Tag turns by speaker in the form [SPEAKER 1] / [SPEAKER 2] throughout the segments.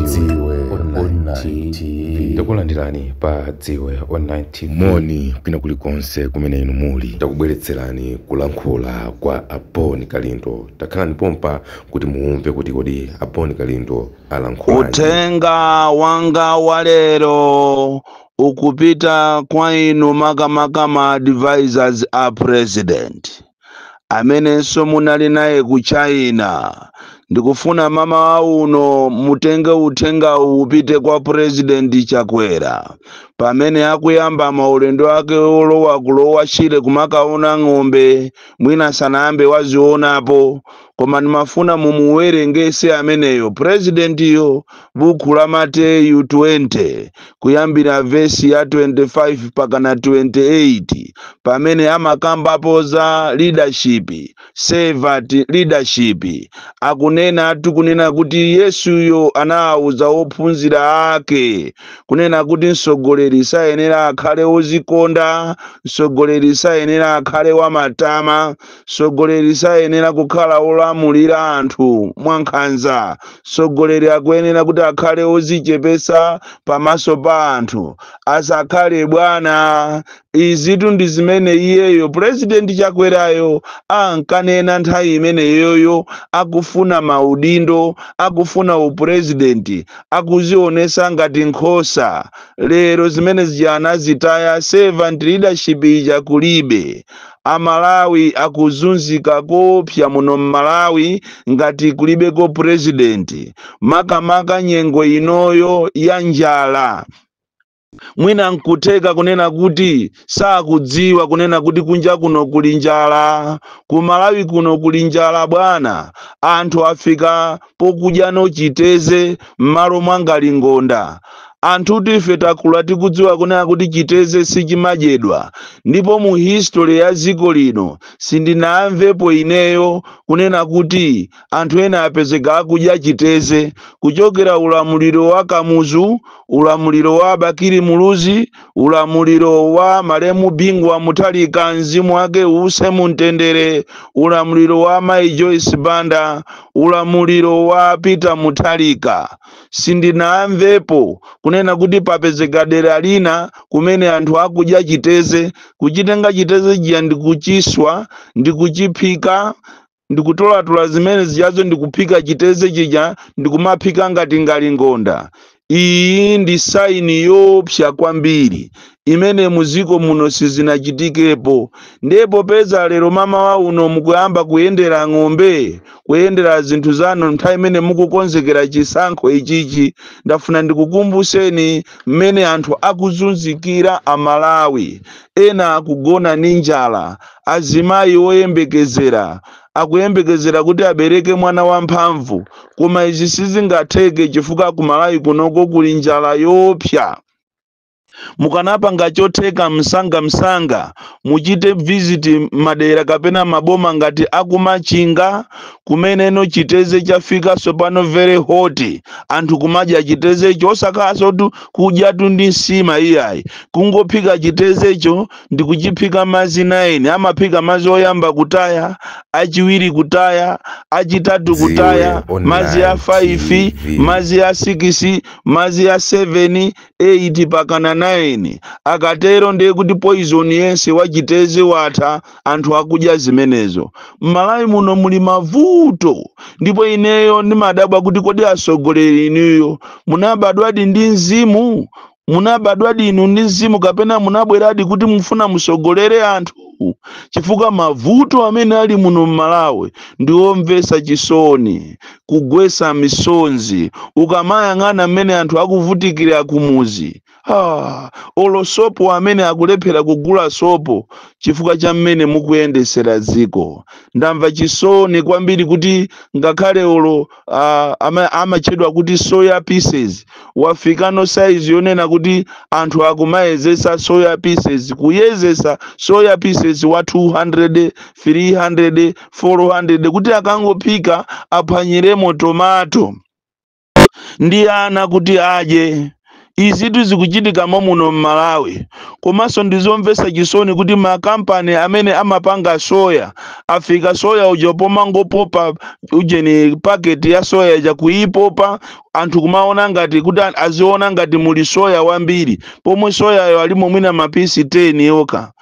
[SPEAKER 1] dziwe online takulandirani pa dziwe online tv moni kwina kulikonse kumene inu muli takubweretserani kulankhula kwa aponi kalindo takhalani pompa kuti muumve kuti kodi aponi kalindo alankhulani uthenga wanga wa lero
[SPEAKER 2] ukupita kwa inu makamaka ma advisors a president amenenso munali naye ku china ndikufuna mama wawo uno mutenge uthengawu upite kwa purezidenti chakwera pamene akuyamba maulendo ake olowa kulowa chile kumakaona ng'ombe mwina asanayambe wazionapo koma ndimafuna mumuwerengese ameneyo purezidentiyo buku la mateyu 20 kuyambira vesi ya 25 mpaka 28 pamene amakambapo za leadership servant leadership akunena tukunena kuti yesuyo anawuza ophunzira ake kunena kuti mtsogoleri lisayenera akale wuzikonda soggole lisayenera akale wamatama soggole lisayenera kukalawula mulira antu mwankanza soggole lyagwenera kuti akale wuzijepesa pamaso pa antu asakale bwana izi tundi zimene iyeyo purezidenti chakwerayo ankanena nthawi imene iyoyo akufuna maudindo akufuna upurezidenti akuzionesa ngati nkhosa lero zimene zijana zitaya servant leadership ija kulibe amalawi akuzunzika kopsya muno m'malawi ngati kulibeko purezidenti makamaka nyengo inoyo ya njala mwina nkutheka kunena kuti sakudziwa kunena kuti kunja kuno kuli njala ku malawi kuno kuli njala bwana anthu afika pokudya nochiteze m'malo ngonda anthu tife takula tikudziwa kuna kuti chiteze sichimadyedwa ndipo mu history ya ziko lino sindinamvepo ineyo kunena kuti anthu ena apezeka akudya chiteze kuchokera ulamuliro wa kamuzu ulamuliro wa bakiri muluzi ulamuliro wa malemu bingwa muthalika mzimu wake use mumtendere ulamuliro wa mai joyce banda ulamuliro wa peter muthalika sindinamvepo kunena kuti papezeka dera lina kumene anthu akudya chiteze kuchitenga chiteze jiya ndikuchiswa ndikuchiphika ndikutolatola zimene ziyazo ndikuphika chiteze chija ndikumaphika ngati ngali ngonda iyi ndisaini yopsha kwambiri imene muziko muno sizinachitikepo ndepo pedza lero mama wa uno mukuyamba kuyendera ng'ombe kuyendera zinthu zanu nthawi imene mukukonzekera chisankho ichichi ndafuna ndikukumbuseni mmene anthu akuzunzikira amalawi ena akugona ni njala azimayi woyembekezera akuyembekezera kuti abereke mwana wamphamvu koma izvi sizingatege chifukwa kumhala ikunoko kuli njala yoopsya mukanapanga chotheka msangamsanga muchite viziti madera kapena maboma ngati akumachinga kumeneno chiteze chafika sopano very hoti anthu kumadya chitezecho osakaso kudyatu ndi msima iyayi kungophika chitezecho ndi mazi 9 amaphika mazi oyamba kutaya achiwiri kutaya achitatu kutaya mazi ya 5 mazi ya 6 mazi ya 7 8 pakana 9 akatero ndiye kuti poison yense wachiteze watha anthu akudya zimenezo m'malawi muno muli mavuto ndipo ineyo ndimadabwa kuti kodi asogoleri inuyo munabadwadi ndi mzimu munabadwadi inu ndi mzimu kapena munabweradi kuti mufuna musogolere anthu chifukwa mavuto amene ali muno mmalawe ndi omvesa chisoni kugwesa misonzi ukamayang'ana mmene anthu akuvutikira kumuzi ah, olosopo amene akulephera kugula sopo chifukwa cha mmene mukuyendesera dziko ndamva chisoni kwambiri kuti ngakhale olo ah, amatchedwa ama kuti soya pieces wafikano saizi yonena kuti anthu akumayezesa soya pieces kuyezesa soya pieces hundreds wa 200 300 400 kuti akangophika aphwanyiremo tomato ndi ana kuti adye izitu zikuchitikamo muno m'malawi komanso ndizomvetsa chisoni kuti makampani amene amapanga soya afika soya uja pomangopopa ujeni paketi ya soya ija kuipopa anthu kumaona ngati kuti aziona ngati muli soya wambiri pomwe soyayo ali momwina mapisi 10 yokha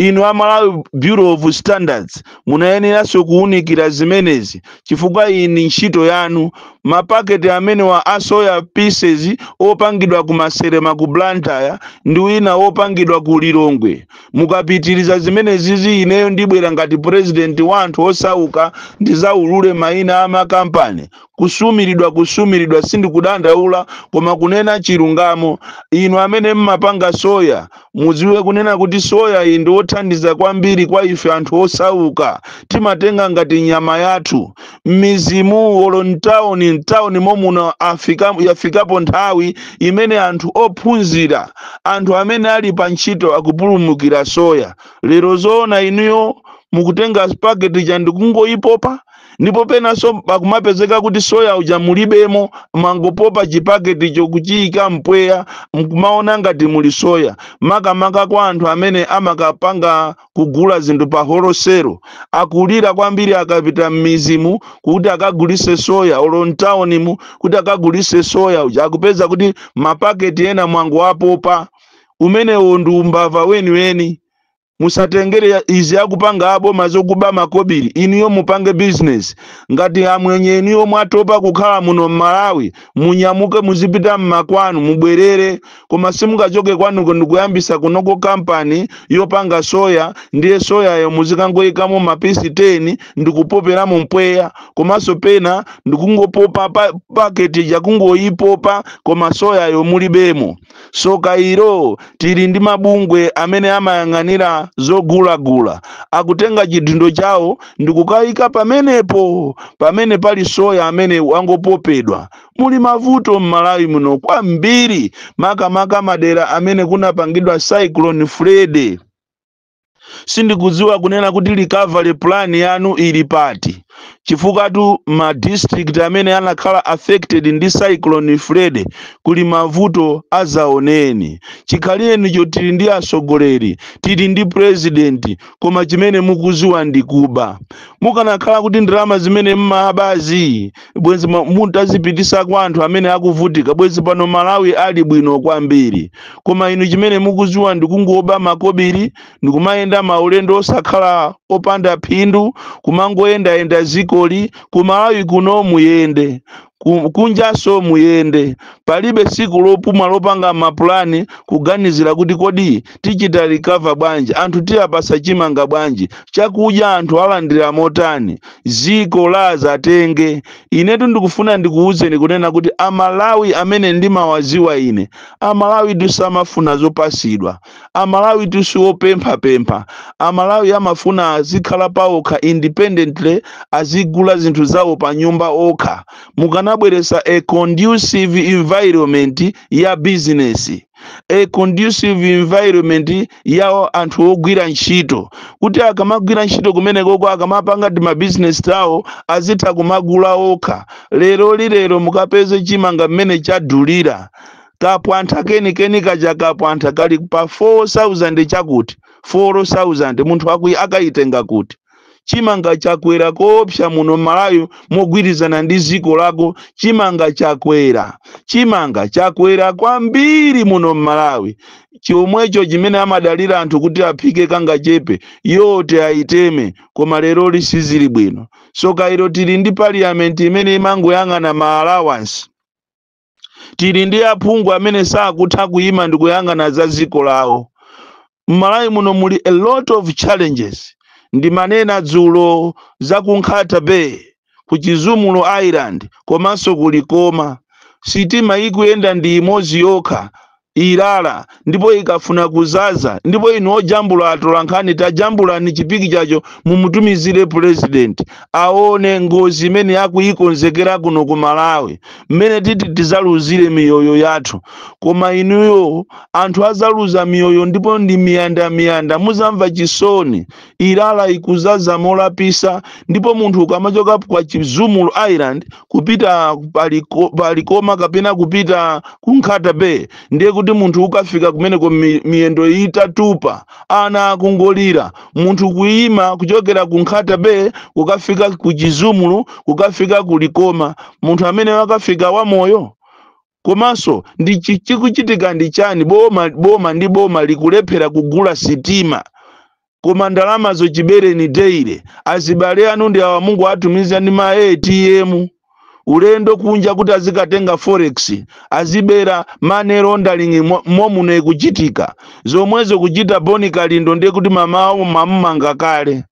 [SPEAKER 2] amalawi bureau of standards munayeneranso kuwunikira zimenezi chifukwa iyi ni ntchito yanu mapaketi amene wa a soya pieces opangidwa ku maserema ku blantyre ndi wina wopangidwa ku lilongwe mukapitiriza zimene zizi ineyo ndibwera ngati wa wanthu osauka ndizaulule mayina a makampani kusumiridwa kusumiridwa sindikudandaula koma kunena chilungamo inu amene mmapanga soya mudziwe kunena kuti soya iyi ndi wothandiza kwambiri kwa ife anthu osauka timatenga ngati nyama yathu m'mizimu olon m'ntawuni momwe yafikapo nthawi imene anthu ophunzira anthu amene ali pa ntchito akupulumukira soya. lero zoona inuyo mukutenga spageti chandikungoyipopa? ndipo penanso pakumapezeka kuti soya uja mulibemo mwangopopa chipaketi chokuchiyika mpweya mkumaona ngati muli soya makamaka kwa anthu amene amakapanga kugula zinthu pa horosero akulira kwambiri akapita m'mizimu kuti akagulise soya olo mtaunimu kuti akagulise soya uja akupeza kuti mapaketi ena mwangu apopa umenewo ndi umbava weniweni musatengere izi yakupanga aboma zokuba makobiri iniyo mupange bizinesi ngati amwenye iniyo mwatopa kukhala muno m'malawi munyamuke muzipita mmakwanu mubwerere koma simungachoke kwanuko ndikuyambisa kunoko kampani yopanga soya ndiye soyayo muzikangoyikamo mapisi 10 ndikupoperamo mpweya komanso pena ndikungopopa pa, paketi yakungoyipopa koma soyayo mulibemo so kairo tili ndi mabungwe amene amayang'anira zogulagula akutenga chidindo chawo ndikukayika pamenepo pamene pali soya amene wangopopedwa muli mavuto m'malawi muno kwambiri makamaka madera amene kunapangidwa cyclone fred sindikudziwa kunena kuti recovery plan yanu ili pati tu ma district amene anakhala affected ndi Cyclone Fred kuli mavuto azaoneni. Chikalenicho tili ndi asogoleri tili ndi president, koma chimene mukuziwa ndi kuba. Mukanakhala kuti ndalama zimene mmabazi bwenzi mutazipitisa kwa anthu amene akuvutika bwenzi pano Malawi ali bwino kwambiri. Koma inu chimene mukuziwa ndi kungoba makobiri, ndikumayenda maulendo osakhala opanda phindu, kumangoyendayenda dziko mukoli kumawi guno muyende kunjaso muyende palibe siku lopuma lopanga mapulani kuganizira kuti kodi tichita recover bwanji anthu tiyapasachimanga bwanji chakudya anthu alandira motani ziko la zatenge inetu ndikufuna ndikuwuzeni kunena kuti amalawi amene ndimawaziwa ine amalawi tisamafuna zopasidwa amalawi tisiwopemphapempha amalawi amafuna azikhala okha independently azigula zinthu zawo pa nyumba okha mukana anabweresa a conducive environment ya business a conducive environment yao anthu ogwira ntchito kuti akamagwira ntchito kumene koko akamapanga ti mabizinesi tawo azitha kumagula okha lero lilero mukapeze chimanga mmene chadhulira kapwantha kenikeni kaja kapwantha kali pa 4000 chakuti 4000 munthu akuyi akaitenga kuti chimanga chakwera koopsa muno m'malayo mogwirizana ndi ziko lako chimanga chakwera chimanga chakwera kwambiri muno m'malawi chomwecho chimene amadalira anthu kuti aphike kangachepe yote ayiteme koma lero lisizili bwino so kairo tili ndi paliyamenti imene imangoyang'ana ma allowance tili ndi aphungu amene sakutha kuyima ndikuyang'ana za ziko lawo m'malawi muno muli a lot of challenges ndimanena dzulo za ku Nkhata Bay ku Chizumulo Island komanso kulikoma sitima ikuyenda ndi imodzi yokha ilala ndipo ikafuna kuzaza ndipo ino jambula atolankhani tajambulani chipiki chacho mumutumizire president aone ngozi imene akuikonzekera kuno ku malawi mmene titi tizaluzire miyoyo yathu koma inuyo anthu azaluza miyoyo ndipo ndi miyandamiyanda muzamva chisoni ilala ikuzaza molapisa ndipo munthu ukamachoka kwa chizumulo island kupita palikoma kapena kupita ku bay ndiye kuti munthu ukafika kumeneko miyendo itatupa ana akungolira munthu kuyima kuchokera ku nkhata be kukafika ku chizumulu kukafika ku likoma munthu amene wakafika wamoyo komanso ndi chikuchitika ndi chani boma boma ndi boma likulephera kugula sitima koma ndalamazo chibereni teire azibale anu ndi awa mungu atumiza ndi ma atm ulendo kunja kuti azikatenga forex azibera money laundering momwe muno ikuchitika zomwezo kuchita boni kalindo ndiye kuti mamawo mamumanga kale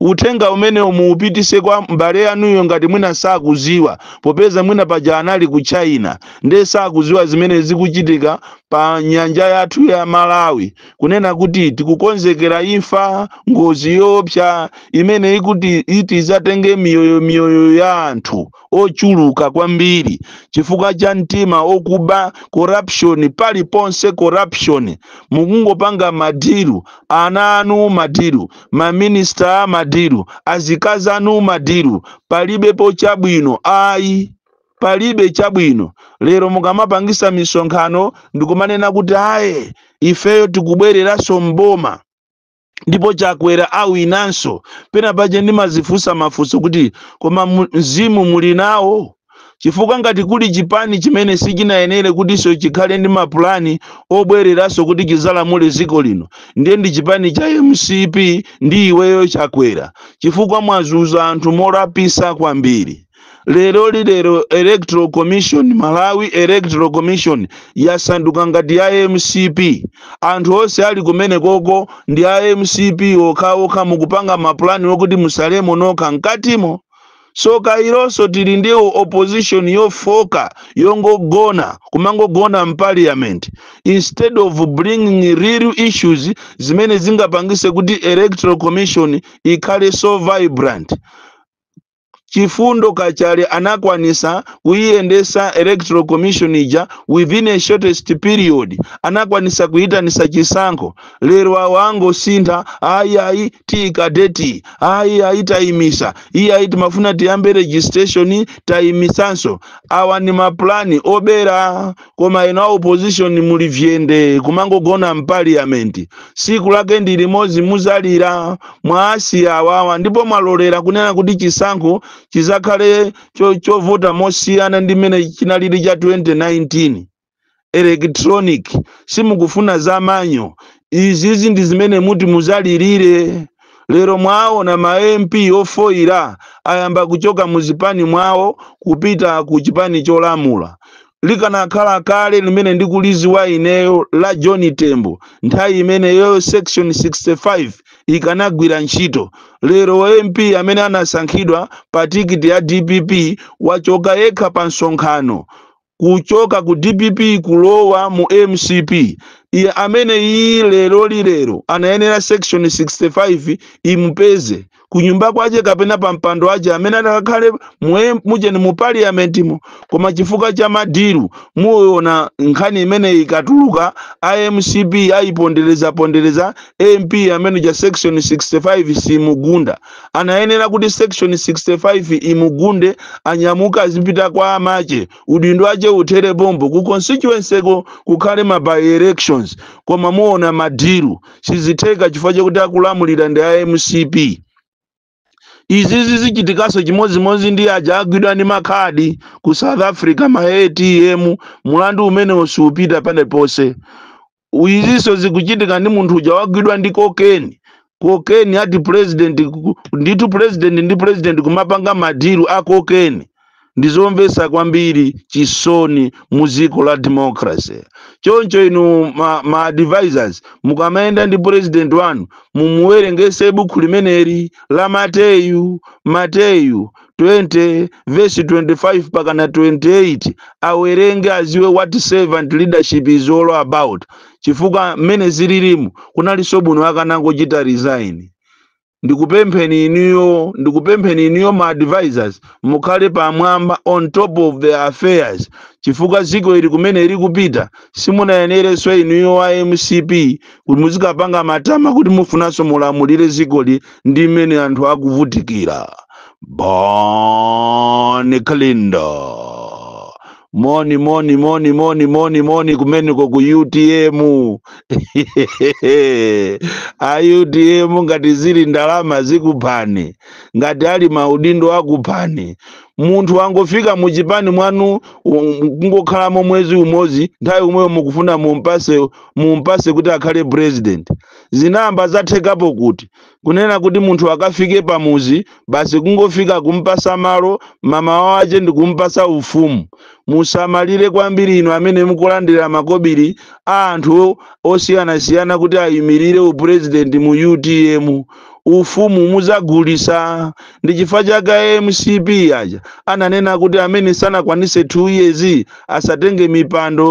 [SPEAKER 2] uthenga umenewo muupitise kwa m'bale yanuyo ngati mwina sakuziwa popeza mwina paja anali ku china ndiye sakuziwa zimene zikuchitika pa nyanja yathu ya malawi kunena kuti tikukonzekera imfa ngozi yopsa imene ikuti iti miyoyo miyoyomiyoyo ya anthu ochuluka kwambiri chifukwa cha mtima okuba corruption paliponse corruption mukungopanga madiru ana anu madiru maminista madiru azikazanu madiru palibe pochabwino ayi palibe chabwino lero mukamapangisa misonkhano ndikumanena kuti aye ifeyo tikubwereranso m'boma ndipo chakwera awinanso pena pache ndimazifunsa mafunso kuti koma mzimu muli nawo chifukwa ngati kuli chipani chimene sichinayenere so chikhale ndi mapulani obwereranso kuti chizalamule ziko lino ndiye ndi chipani cha mcp ndi iweyo chakwera chifukwa mwazuza anthu molapisa kwambiri lero lilero electoral commission malawi electoral commission yasanduka ngati ya mcp anthu onse ali kumene koko ndi a mcp okhaokha mukupanga mapulani wokuti musalemo nokha mkatimo so kayironso tili ndi opposition yofoka yongogona kumangogona mpalliament instead of bringing real issues zimene zingapangise kuti electoral commission ikhale so vibrant chifundo kachale anakwanisa kuiendesa electoral commission ija within a shortest period anakwanisa kuyitanisa chisankho lero awo angosintha ayi ayi tiikadeti ayi ayi tayimisa iye ayi timafuna tiyambe registration tayimisanso awa ni maplani obera koma ena opposition muli vyende kumangogona mpaliyamenti siku lake ndi limozi muzalira mwa awawa ndipo mwalolera kunena kuti chisankho chizakhale chovota mosiyana ndi mmene chinalili cha 2019 electronic simukufuna zamanyo izizi ndi zimene muti muzalirire lero mwaona ma MP ofoira ayamba kuchoka muzipani mwawo kupita ku chipani cholamula likanakhala kale limene ndikuliziwa ineyo la John Tembo nthawi imeneyo section 65 ikanagwira ntchito lero mp amene anasankhidwa pa tikiti ya dpp wachoka yekha pa nsonkhano kuchoka ku dpp kulowa mu mcp iye amene iyi lero lilero anayenera section 65 imupeze kunyumba kwace kapena pampando wace amene adakhale muje ni mu paliamentimo koma chifukwa cha madilu muona nkhani imene ikatuluka amcp ayipondereza pondereza amp amene cha section 65 simugunda anayenera kuti section 65 imugunde anyamuka zipita kwa amache udindo ace uthere bombo ku constituency ko kukhale ma by elections koma muona madilu sizitheka chifukwa chakuti akulamulira ndi amcp izizi zichitikaso chimodzimodzi ndi aja agwidwa ndi makhadi ku south africa ma atm mulandu umenewo siupita panepose izinso zikuchitika ndi munthu uja wagwidwa ndi kokeni kokeni ati president ndithu president ndi president kumapanga madiru a kokeni ndizomvesa kwambiri chisoni muziko la democracy choncho inu ma, ma advisors mukamayenda ndi president wanu mumuwerengese bukhu limeneri la mateyu mateyu 20 verse 25 na 28 awerenge aziwe what servant leadership is all about chifukwa mmene zililimu kunalinso bwino akanangochita resign ndikupemphe iniyo ndikupempheni iniyo ma advisors mukhale pamwamba on top of the affairs chifukwa ziko ili kumene ili kupita simunayenereso iniyo wa MCP kuti muzikapanga matama kuti mufunanso mulamulire zikoli ndi mmene anthu akuvutikira bon clindo moni moni moni moni moni moni kumene ku UTM a UTM ngati zili ndalama zikuphani ngati ali maudindo akuphani munthu angofika muchipani mwanu kungokhalamo um, mwezi umozi nthawi umweyo mukufuna mumpase mumpase kuti akhale president zinamba zathekapo kuti kunena kuti munthu akafike pamuzi basi kungofika kumpasa malo mamawa ache ace ndi kumpasa ufumu musamalire kwambiri inu amene mukulandira makobiri a anthu osiyanasiyana kuti ayimirire upurezidenti mu utm ufumu muzagulisa ndi chifukwa chaka mcp aja ananena kuti amene sanakwanise t years asatenge mipando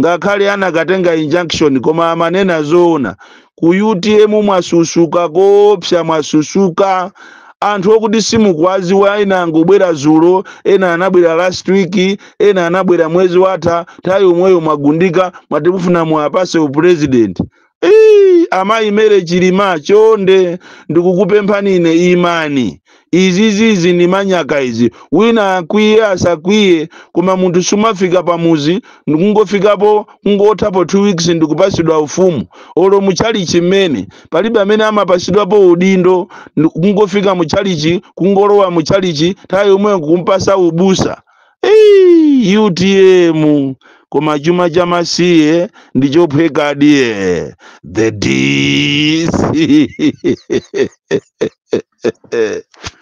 [SPEAKER 2] ngakhale anakatenga injunction koma amanena zoona ku utm mwasusuka koopsa mwasusuka anthu okuti simukwazi wa ena angobwera zulo ena anabwera last week ena anabwera mwezi watha nthawi omweyo mwagundika mwatimufuna muapase muwapase Eee, amayi mmere kirima kyonde ndikukupa nine imani izizizi ni manyaka izi wina akwiye asakwiye koma munthu sumafika pamuzi ndikungofikapo kungothapo two weeks ndikupasidwa ufumu olo muchalichi mmene palibe amene amapasidwapo udindo kungofika muchalichi kungolowa muchalichi nthawi yomweyo kumpasa ubusa eee, UTM koma majuma jamasiye ndijo phekadiye
[SPEAKER 1] the dc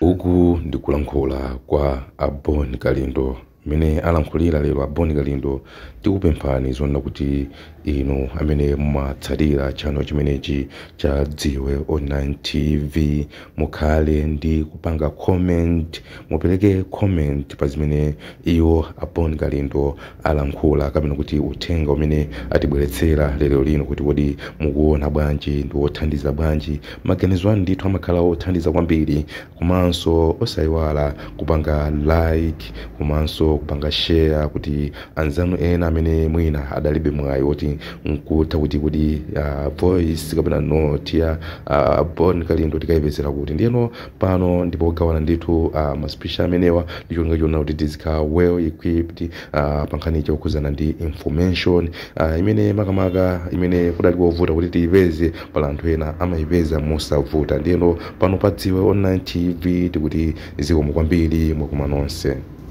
[SPEAKER 1] uku ndikulankhula kwa abon kalindo mmene alankhulira lero aboni galindo tikupemphani zonena kuti inu amene mumatsatira chano chimenechi cha dziwe online tv mukhale ndi kupanga comment mupereke comment pa zimene iwo aboni galindo alankhula kapena kuti uthenga umene atibweretsera lero lino kuti kodi mukuona bwanji ndi wothandiza bwanji maganizo anu ndithu amakhala othandiza kwambiri komanso osayiwala kupanga like komanso kupanga share kuti anzanu ena amene mwina adalibe mwayi woti nkuta kuti kuti uh, voice kapena note ya uh, kali kalindo tikayipezera kuti ndiyeno pano ndipo kugawana ndithu uh, maspisha amenewa ndi chonga chona kuti tizikhala well equipped uh, pankhani chakukhuzana ndi information uh, imene makamaka imene kudali kovuta kuti tiipeze pala anthu ena amaipeza mosavuta ndiyeno pano padziwe online tv tikuti zikomo kwambiri mwakoma nonse